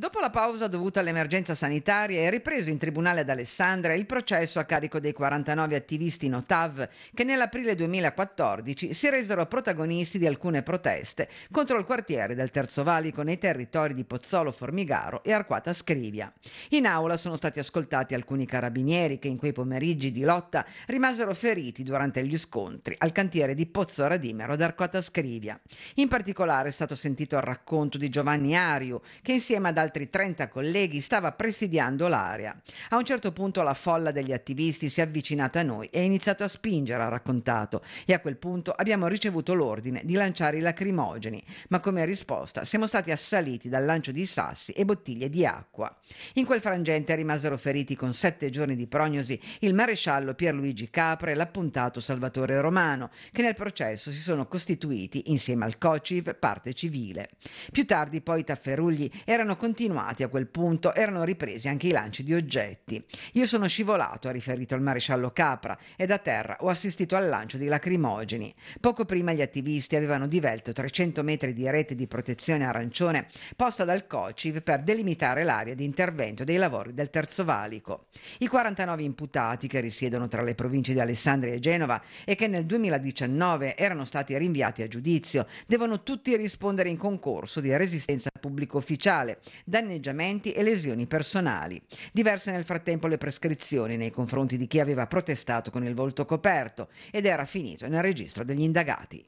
Dopo la pausa dovuta all'emergenza sanitaria è ripreso in tribunale ad Alessandria il processo a carico dei 49 attivisti NOTAV che nell'aprile 2014 si resero protagonisti di alcune proteste contro il quartiere del Terzo Valico nei territori di Pozzolo Formigaro e Arquata Scrivia. In aula sono stati ascoltati alcuni carabinieri che in quei pomeriggi di lotta rimasero feriti durante gli scontri al cantiere di Pozzo Radimero ad Arquata Scrivia. In particolare è stato sentito il racconto di Giovanni Ariu che insieme ad altri altri 30 colleghi stava presidiando l'area. A un certo punto la folla degli attivisti si è avvicinata a noi e ha iniziato a spingere, ha raccontato, e a quel punto abbiamo ricevuto l'ordine di lanciare i lacrimogeni, ma come risposta siamo stati assaliti dal lancio di sassi e bottiglie di acqua. In quel frangente rimasero feriti con sette giorni di prognosi il maresciallo Pierluigi Capra e l'appuntato Salvatore Romano, che nel processo si sono costituiti, insieme al COCIV, parte civile. Più tardi poi i tafferugli erano continuati continuati a quel punto erano ripresi anche i lanci di oggetti. Io sono scivolato, ha riferito il maresciallo Capra, e da terra ho assistito al lancio di lacrimogeni. Poco prima gli attivisti avevano divelto 300 metri di rete di protezione arancione posta dal COCIV per delimitare l'area di intervento dei lavori del Terzo Valico. I 49 imputati che risiedono tra le province di Alessandria e Genova e che nel 2019 erano stati rinviati a giudizio devono tutti rispondere in concorso di resistenza pubblico ufficiale, danneggiamenti e lesioni personali. Diverse nel frattempo le prescrizioni nei confronti di chi aveva protestato con il volto coperto ed era finito nel registro degli indagati.